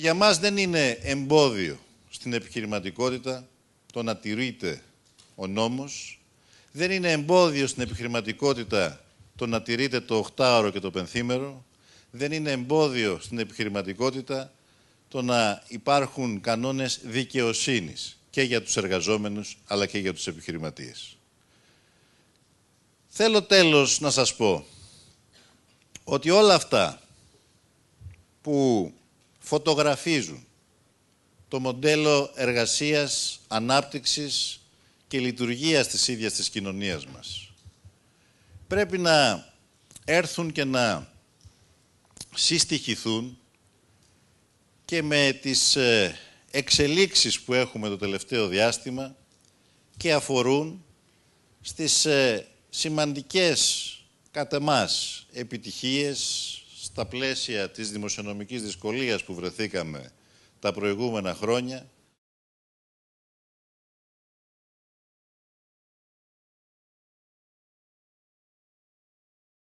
Για μας δεν είναι εμπόδιο στην επιχειρηματικότητα το να τηρείται ο νόμος, δεν είναι εμπόδιο στην επιχειρηματικότητα το να τηρείται το οκτάωρο και το πενθήμερο, δεν είναι εμπόδιο στην επιχειρηματικότητα το να υπάρχουν κανόνες δικαιοσύνης και για τους εργαζόμενους αλλά και για τους επιχειρηματίες. Θέλω τέλος να σας πω ότι όλα αυτά που φωτογραφίζουν το μοντέλο εργασίας, ανάπτυξης και λειτουργίας της ίδιας της κοινωνίας μας. Πρέπει να έρθουν και να συστοιχηθούν και με τις ε, εξελίξεις που έχουμε το τελευταίο διάστημα και αφορούν στις ε, σημαντικές κατά μας επιτυχίες, στα πλαίσια της δημοσιονομικής δυσκολίας που βρεθήκαμε τα προηγούμενα χρόνια,